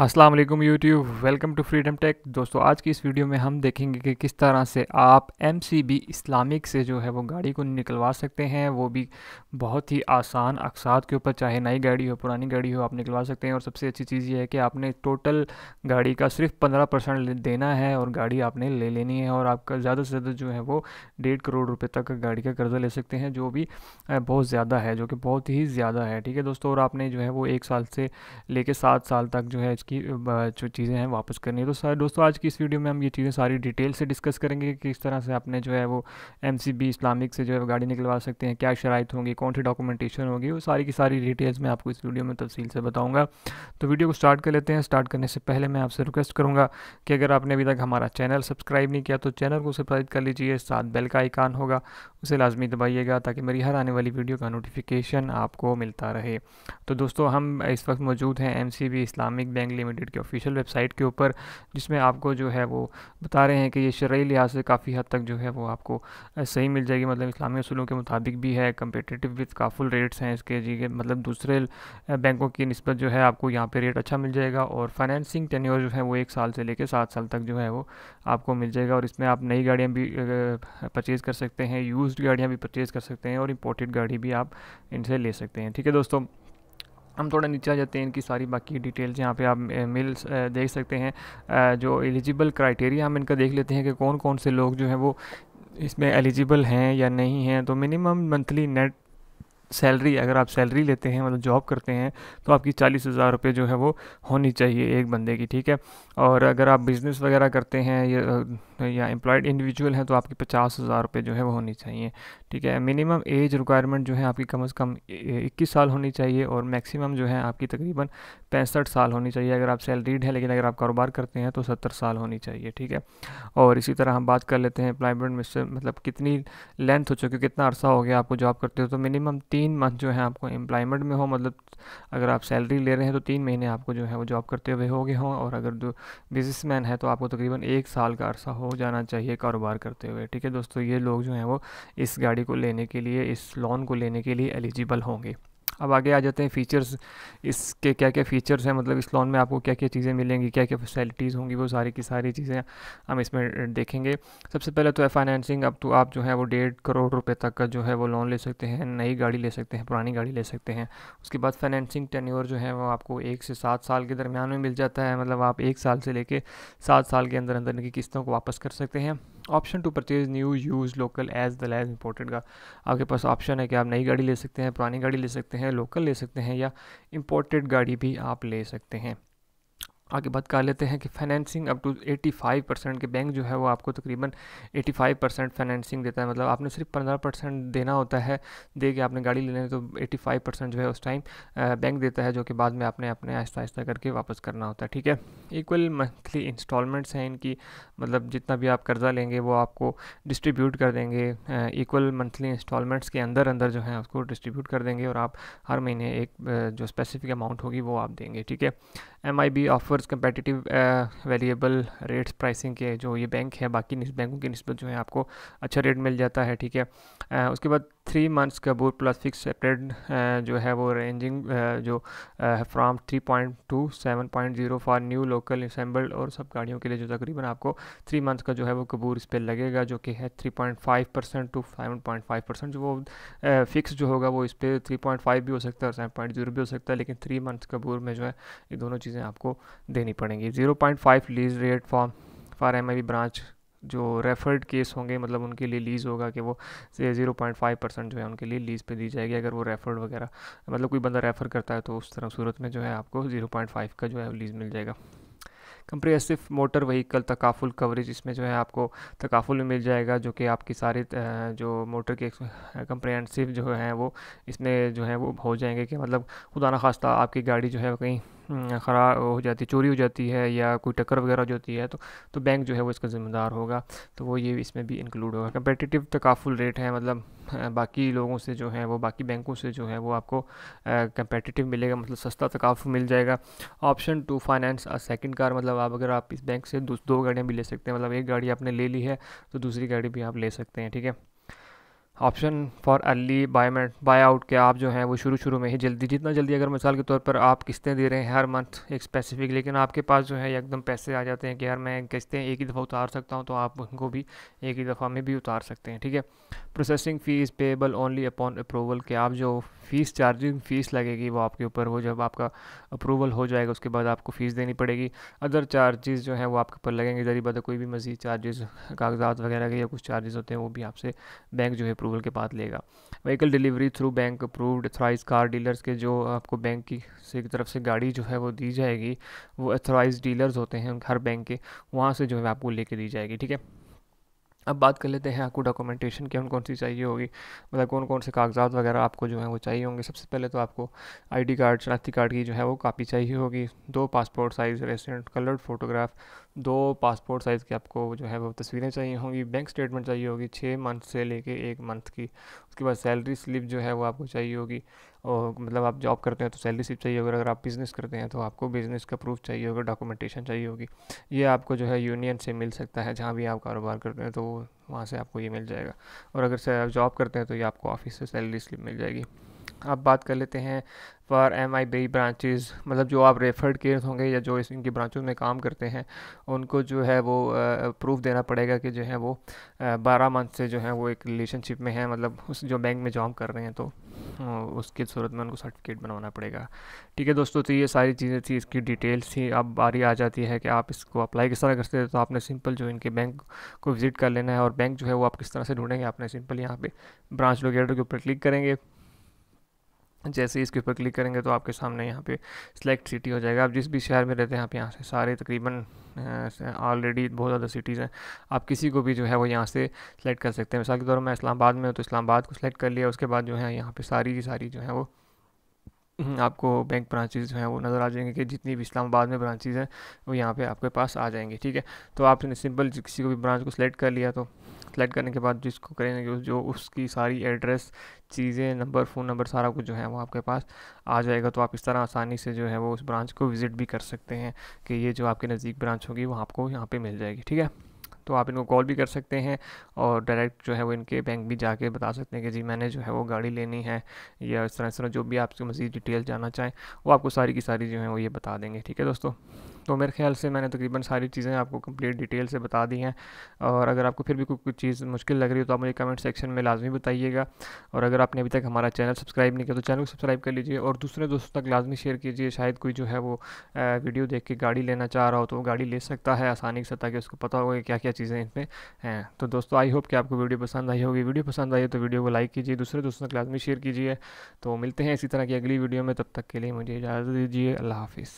अस्सलाम वालेकुम YouTube welcome to freedom tech दोस्तों आज की इस वीडियो में हम देखेंगे कि किस तरह से आप एम सी बी इस्लामिक से जो है वो गाड़ी को निकलवा सकते हैं वो भी बहुत ही आसान अकसात के ऊपर चाहे नई गाड़ी हो पुरानी गाड़ी हो आप निकलवा सकते हैं और सबसे अच्छी चीज़ ये है कि आपने टोटल गाड़ी का सिर्फ पंद्रह परसेंट देना है और गाड़ी आपने ले लेनी है और आपका ज़्यादा से ज़्यादा जो है वो डेढ़ करोड़ रुपये तक गाड़ी का कर्ज़ा ले सकते हैं जो भी बहुत ज़्यादा है जो कि बहुत ही ज़्यादा है ठीक है दोस्तों और आपने जो है वो एक साल से लेके सात साल तक जो है उसकी जो चीज़ें हैं वापस करनी है तो सारे दोस्तों आज की इस वीडियो में हम ये चीज़ें सारी डिटेल से डिस्कस करेंगे कि किस तरह से आपने जो है वो एम इस्लामिक से जो है गाड़ी निकलवा सकते हैं क्या शराइत होंगी कौन सी डॉक्यूमेंटेशन होगी वो सारी की सारी डिटेल्स मैं आपको इस वीडियो में तफसील से बताऊँगा तो वीडियो को स्टार्ट कर लेते हैं स्टार्ट करने से पहले मैं आपसे रिक्वेस्ट करूँगा कि अगर आपने अभी तक हमारा चैनल सब्सक्राइब नहीं किया तो चैनल को सब्सक्राइब कर लीजिए साथ बेल का आइकान होगा उसे लाजमी दबाइएगा ताकि मेरी हर आने वाली वीडियो का नोटिफिकेशन आपको मिलता रहे तो दोस्तों हम इस वक्त मौजूद हैं एम इस्लामिक बैंक लिमिटेड के ऑफिशियल वेबसाइट के ऊपर जिसमें आपको जो है वो बता रहे हैं कि ये शर्य लिहाज से काफ़ी हद तक जो है वो आपको सही मिल जाएगी मतलब इस्लामी असूलों के मुताबिक भी है कम्पिटिटिव विद काफुल रेट्स हैं इसके जी मतलब दूसरे बैंकों की नस्बत जो है आपको यहाँ पर रेट अच्छा मिल जाएगा और फाइनेंसिंग टेन्योर जो है वो एक साल से लेकर सात साल तक जो है वो आपको मिल जाएगा और इसमें आप नई गाड़ियाँ भी परचेज़ कर सकते हैं यूज गाड़ियाँ भी परचेज़ कर सकते हैं और इम्पोर्टेड गाड़ी भी आप इनसे ले सकते हैं ठीक है दोस्तों हम थोड़ा नीचे आ जाते हैं इनकी सारी बाकी डिटेल्स यहाँ पे आप मिल देख सकते हैं जो एलिजिबल क्राइटेरिया हम इनका देख लेते हैं कि कौन कौन से लोग जो हैं वो इसमें एलिजिबल हैं या नहीं हैं तो मिनिमम मंथली नेट सैलरी अगर आप सैलरी लेते हैं मतलब जॉब करते हैं तो आपकी चालीस हज़ार रुपये जो है वो होनी चाहिए एक बंदे की ठीक है और अगर आप बिज़नेस वगैरह करते हैं या एम्प्लॉयड इंडिविजुअल हैं तो आपकी पचास हज़ार रुपये जो है वो होनी चाहिए ठीक है मिनिमम एज रिक्वायरमेंट जो है आपकी कम से कम इक्कीस साल होनी चाहिए और मैक्सिमम जो है आपकी तकरीबन पैंसठ साल होनी चाहिए अगर आप सैलरीड हैं लेकिन अगर आप कारोबार करते हैं तो सत्तर साल होनी चाहिए ठीक है और इसी तरह हम बात कर लेते हैं एम्प्लॉयमेंट में मतलब कितनी लेंथ हो चुकी कितना अर्सा हो गया आपको जॉब करते हो तो मिनिमम तीन मंथ जो है आपको एम्प्लॉयमेंट में हो मतलब अगर आप सैलरी ले रहे हैं तो तीन महीने आपको जो है वो जॉब करते हुए हो गए हों और अगर जो बिजनेसमैन है तो आपको तकरीबन एक साल का अरसा हो जाना चाहिए कारोबार करते हुए ठीक है दोस्तों ये लोग जो हैं वो इस गाड़ी को लेने के लिए इस लोन को लेने के लिए एलिजिबल होंगे अब आगे आ जाते हैं फ़ीचर्स इसके क्या क्या फ़ीचर्स हैं मतलब इस लोन में आपको क्या क्या चीज़ें मिलेंगी क्या क्या फैसिलिटीज़ होंगी वो सारी की सारी चीज़ें हम इसमें देखेंगे सबसे पहले तो है फाइनेंसिंग अब तो आप जो है वो डेढ़ करोड़ रुपए तक का जो है वो लोन ले सकते हैं नई गाड़ी ले सकते हैं पुरानी गाड़ी ले सकते हैं उसके बाद फाइनेंसिंग टेन्योर जो है वो आपको एक से सात साल के दरमियान में मिल जाता है मतलब आप एक साल से लेकर सात साल के अंदर अंदर की किस्तों को वापस कर सकते हैं option to purchase new used local as well as imported का आपके पास ऑप्शन है कि आप नई गाड़ी ले सकते हैं पुरानी गाड़ी ले सकते हैं लोकल ले सकते हैं या इंपोर्टेड गाड़ी भी आप ले सकते हैं आगे बात कर लेते हैं कि फाइनेंसिंग अप टू 85 परसेंट के बैंक जो है वो आपको तकरीबन 85 परसेंट फाइनेंसिंग देता है मतलब आपने सिर्फ 15 परसेंट देना होता है दे के आपने गाड़ी लेने तो 85 परसेंट जो है उस टाइम बैंक देता है जो कि बाद में आपने अपने आहिस्ता आहिस्ता करके वापस करना होता है ठीक है इक्वल मंथली इंस्टॉलमेंट्स हैं इनकी मतलब जितना भी आप कर्ज़ा लेंगे वो आपको डिस्ट्रीब्यूट कर देंगे इक्वल मंथली इंस्टॉलमेंट्स के अंदर अंदर जो है उसको डिस्ट्रीब्यूट कर देंगे और आप हर महीने एक जो स्पेसिफिक अमाउंट होगी वो आप देंगे ठीक है M I B offers competitive variable rates pricing के जो ये बैंक है बाकी बैंकों के नस्बत जो है आपको अच्छा रेट मिल जाता है ठीक है uh, उसके बाद थ्री मंथ्स का बोर्ड प्लस फिक्स सेपरेट जो है वो रेंजिंग uh, जो from three point two seven point zero for new local assembled और सब गाड़ियों के लिए जो तकरीबन आपको थ्री मंथ्स का जो है वो कबूर इस पर लगेगा जो कि है three point five percent to seven point five percent जो वो फिक्स uh, जो होगा वो इस पर थ्री पॉइंट फाइव भी हो सकता है और सेवन पॉइंट जीरो भी हो सकता है लेकिन थ्री मंथ्स कबूर में जो है ये दोनों चीज़ें आपको देनी पड़ेंगी zero point five lease rate for for M I branch जो रेफर्ड केस होंगे मतलब उनके लिए लीज़ होगा कि वो ज़ीरो पॉइंट फाइव परसेंट जो है उनके लिए लीज़ पे दी जाएगी अगर वो रेफर्ड वगैरह मतलब कोई बंदा रेफ़र करता है तो उस तरह सूरत में जो है आपको ज़ीरो पॉइंट फाइव का जो है लीज़ मिल जाएगा कंप्रेसिव मोटर वहीकल तकाफुल कवरेज इसमें जो है आपको तकाफुल में मिल जाएगा जो कि आपकी सारे जो मोटर के कंप्रेहेंसिव जो है वो इसमें जो है वो हो जाएंगे कि मतलब खुदा ना खास्ता आपकी गाड़ी जो है कहीं हम्म, खरा हो जाती चोरी हो जाती है या कोई टक्कर वगैरह हो जाती है तो तो बैंक जो है वो इसका ज़िम्मेदार होगा तो वो ये इसमें भी इंक्लूड होगा कंपेटिटिव तकाफुल रेट है मतलब बाकी लोगों से जो है वो बाकी बैंकों से जो है वो आपको कंपेटिटिव मिलेगा मतलब सस्ता तकाफुल तो मिल जाएगा option to finance a second car मतलब आप अगर आप इस बैंक से दो गाड़ियाँ भी ले सकते हैं मतलब एक गाड़ी आपने ले ली है तो दूसरी गाड़ी भी आप ले सकते हैं ठीक है option for early payment buy out के आप जो हैं वो शुरू शुरू में ही जल्दी जितना जल्दी अगर मिसाल के तौर पर आप किस्तें दे रहे हैं हर मंथ एक स्पेसिफिक लेकिन आपके पास जो है एकदम पैसे आ जाते हैं कि यार मैं किस्तें एक ही दफ़ा उतार सकता हूँ तो आप उनको भी एक ही दफ़ा में भी उतार सकते हैं ठीक है processing fees payable only upon approval के आप जो फ़ीस चार्जिंग फ़ीस लगेगी वो आपके ऊपर वो जब आपका अप्रूवल हो जाएगा उसके बाद आपको फ़ीस देनी पड़ेगी अदर चार्जेस जो हैं वो आपके ऊपर लगेंगे जरिए बता कोई भी मज़ीद चार्जेस कागजात वगैरह के या कुछ चार्जेस होते हैं वो भी आपसे बैंक जो है अप्रूवल के बाद लेगा vehicle delivery through bank approved authorized car dealers के जो आपको बैंक की से की तरफ से गाड़ी जो है वो दी जाएगी वो अथराइज डीलर्स होते हैं हर बैंक के वहाँ से जो है आपको लेके दी जाएगी ठीक है अब बात कर लेते हैं आपको डॉक्यूमेंटेशन की कौन कौन सी चाहिए होगी मतलब कौन कौन से कागजात वगैरह आपको जो है वो चाहिए होंगे सबसे पहले तो आपको आईडी कार्ड शनाख्ती कार्ड की जो है वो कापी चाहिए होगी दो passport size resident coloured photograph दो पासपोर्ट साइज़ की आपको जो है वो तस्वीरें चाहिए होंगी बैंक स्टेटमेंट चाहिए होगी छः मंथ से लेके एक मंथ की उसके बाद सैलरी स्लिप जो है वो आपको चाहिए होगी और मतलब आप जॉब करते हैं तो सैलरी स्लिप चाहिए होगा अगर आप बिज़नेस करते हैं तो आपको बिज़नेस का प्रूफ चाहिए होगा डॉक्यूमेंटेशन चाहिए होगी ये आपको जो है यूनियन से मिल सकता है जहाँ भी आप कारोबार करते हैं तो वहाँ से आपको ये मिल जाएगा और अगर आप जॉब करते हैं तो ये आपको ऑफिस से सैलरी स्लिप मिल जाएगी अब बात कर लेते हैं for M I B branches मतलब जो आप रेफर्ड केस होंगे या जो इस इनकी ब्रांचों में काम करते हैं उनको जो है वो प्रूफ देना पड़ेगा कि जो है वो बारह मंथ से जो है वो एक रिलेशनशिप में है मतलब उस जो बैंक में जॉब कर रहे हैं तो उसकी सूरत में उनको सर्टिफिकेट बनवाना पड़ेगा ठीक है दोस्तों तो ये सारी चीज़ें थी इसकी डिटेल्स थी अब बारी आ जाती है कि आप इसको अप्लाई किस तरह करते हैं तो आपने सिंपल जो इनके बैंक को विज़िट कर लेना है और बैंक जो है वो आप किस तरह से ढूंढेंगे आपने सिंपल यहाँ पे ब्रांच लोकेटर के ऊपर क्लिक करेंगे जैसे इसके ऊपर क्लिक करेंगे तो आपके सामने यहाँ पे सिलेक्ट सिटी हो जाएगा आप जिस भी शहर में रहते हैं आप यहाँ से सारे तकरीबन ऑलरेडी बहुत ज़्यादा सिटीज़ हैं आप किसी को भी जो है वो यहाँ से सिलेक्ट कर सकते हैं मिसाल के तौर पर मैं इस्लामाबाद में हूँ तो इस्लामाबाद को सिलेक्ट कर लिया उसके बाद जो है यहाँ पर सारी की सारी जो है वो हम्म, आपको बैंक ब्रांचेज जो हैं वो नज़र आ जाएंगे कि जितनी भी इस्लामाबाद में ब्रांचेज हैं वो यहाँ पे आपके पास आ जाएंगे ठीक है तो आपने सिंपल किसी को भी ब्रांच को सिलेक्ट कर लिया तो सेलेक्ट करने के बाद जिसको करेंगे जो उसकी सारी एड्रेस चीज़ें नंबर फ़ोन नंबर सारा कुछ जो है वो आपके पास आ जाएगा तो आप इस तरह आसानी से जो है वो उस ब्रांच को विज़िट भी कर सकते हैं कि ये जो आपके नज़दीक ब्रांच होगी वो आपको यहाँ पर मिल जाएगी ठीक है तो आप इनको कॉल भी कर सकते हैं और डायरेक्ट जो है वो इनके बैंक भी जाके बता सकते हैं कि जी मैंने जो है वो गाड़ी लेनी है या इस तरह इस तरह जो भी आपकी मज़ीद डिटेल जानना चाहें वो आपको सारी की सारी जो है वो ये बता देंगे ठीक है दोस्तों तो मेरे ख्याल से मैंने तकरीबन सारी चीज़ें आपको कंप्लीट डिटेल से बता दी हैं और अगर आपको फिर भी कोई कुछ चीज़ मुश्किल लग रही हो तो आप मुझे कमेंट सेक्शन में लाजमी बताइएगा और अगर आपने अभी तक हमारा चैनल सब्सक्राइब नहीं किया तो चैनल को सब्सक्राइब कर लीजिए और दूसरे दोस्तों तक लाजमी शेयर कीजिए शायद कोई जो है वो वीडियो देख के गाड़ी लेना चाह रहा हो तो वो गाड़ी ले सकता है आसानी से ताकि उसको पता होगा क्या क्या चीज़ें इसमें हैं तो दोस्तों आई होप कि आपको वीडियो पसंद आई होगी वीडियो पसंद आई तो वीडियो को लाइक कीजिए दूसरे दोस्तों तक लाजमी शेयर कीजिए तो मिलते हैं इसी तरह की अगली वीडियो में तब तक के लिए मुझे इजाज़त दीजिए अल्लाह हाफिज़